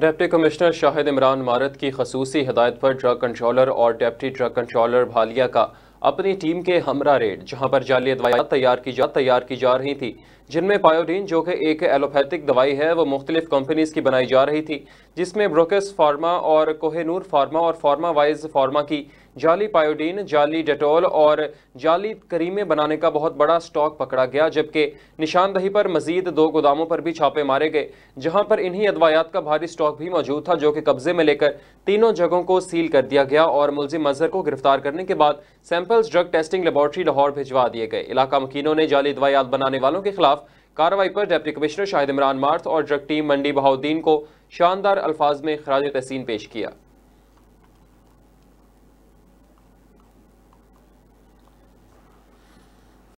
deputy commissioner Shahid Imran मारत की खसूसी हदायत पर ड्रग कंट्रोलर और डिप्टी ड्रग कंट्रोलर भालिया का अपनी टीम के हमरा रेड जहां पर जाली दवाया तैयार की जा तैयार की जा रही थी जिनमें पायोडीन जो कि एक एलोपैथिक दवाई है वो मुख्तलिफ कंपनीज़ की बनाई जा रही थी जिसमें ब्रोकस फार्मा और कोहेनूर फार्मा और फार्मा वाइज फार्मा की जाली पायोडीन जाली डेटोल और जाली करीमे बनाने का बहुत बड़ा स्टॉक पकड़ा गया जबकि निशानदही पर मजीद दो गोदामों पर भी छापे मारे गए जहां पर इन्हीं अदवायात का भारी स्टॉक भी मौजूद था जो कि कब्जे में लेकर तीनों जगहों को सील कर दिया गया और मुलजिम मजहर को गिरफ्तार करने के बाद samples drug testing laboratory Lahore भिजवा दिए गए इलाका मकीनों ने जाली दवायात बनाने वालों के खिलाफ कार्रवाई पर डिप्टी कमिश्नर शाहिद इमरान मार्थ और ड्रग टीम मंडी बहाउद्दीन को शानदार अल्फाज में खराज तहसीन पेश किया